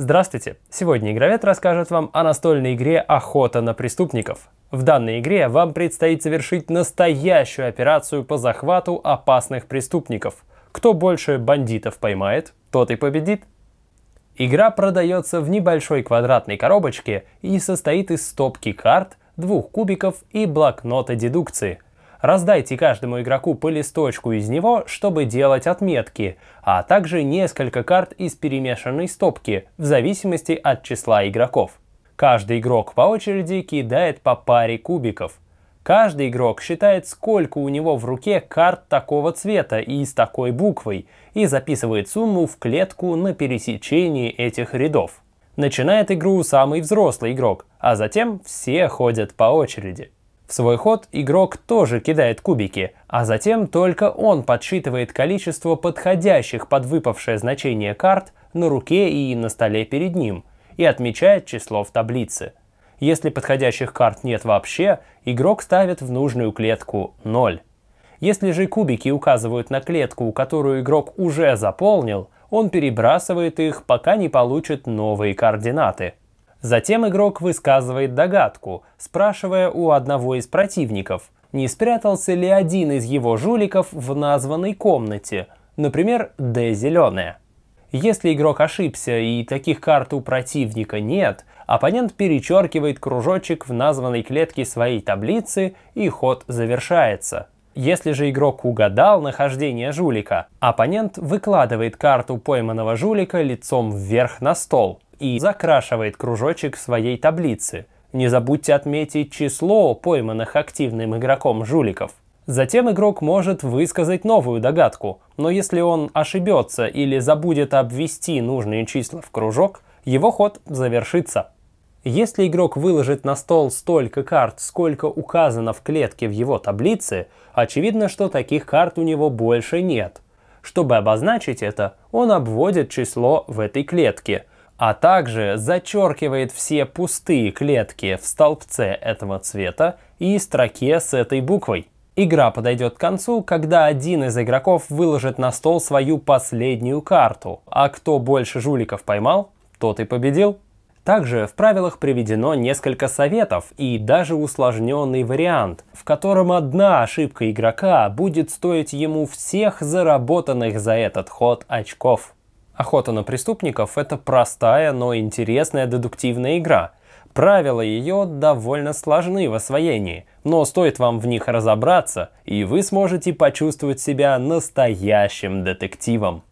Здравствуйте! Сегодня Игровед расскажет вам о настольной игре «Охота на преступников». В данной игре вам предстоит совершить настоящую операцию по захвату опасных преступников. Кто больше бандитов поймает, тот и победит. Игра продается в небольшой квадратной коробочке и состоит из стопки карт, двух кубиков и блокнота дедукции – Раздайте каждому игроку по листочку из него, чтобы делать отметки, а также несколько карт из перемешанной стопки, в зависимости от числа игроков. Каждый игрок по очереди кидает по паре кубиков. Каждый игрок считает, сколько у него в руке карт такого цвета и с такой буквой, и записывает сумму в клетку на пересечении этих рядов. Начинает игру самый взрослый игрок, а затем все ходят по очереди. В свой ход игрок тоже кидает кубики, а затем только он подсчитывает количество подходящих под выпавшее значение карт на руке и на столе перед ним и отмечает число в таблице. Если подходящих карт нет вообще, игрок ставит в нужную клетку 0. Если же кубики указывают на клетку, которую игрок уже заполнил, он перебрасывает их, пока не получит новые координаты. Затем игрок высказывает догадку, спрашивая у одного из противников, не спрятался ли один из его жуликов в названной комнате, например, «Д» зеленая. Если игрок ошибся и таких карт у противника нет, оппонент перечеркивает кружочек в названной клетке своей таблицы и ход завершается. Если же игрок угадал нахождение жулика, оппонент выкладывает карту пойманного жулика лицом вверх на стол – и закрашивает кружочек своей таблицы. Не забудьте отметить число пойманных активным игроком жуликов. Затем игрок может высказать новую догадку, но если он ошибется или забудет обвести нужные числа в кружок, его ход завершится. Если игрок выложит на стол столько карт, сколько указано в клетке в его таблице, очевидно, что таких карт у него больше нет. Чтобы обозначить это, он обводит число в этой клетке, а также зачеркивает все пустые клетки в столбце этого цвета и строке с этой буквой. Игра подойдет к концу, когда один из игроков выложит на стол свою последнюю карту, а кто больше жуликов поймал, тот и победил. Также в правилах приведено несколько советов и даже усложненный вариант, в котором одна ошибка игрока будет стоить ему всех заработанных за этот ход очков. Охота на преступников – это простая, но интересная дедуктивная игра. Правила ее довольно сложны в освоении, но стоит вам в них разобраться, и вы сможете почувствовать себя настоящим детективом.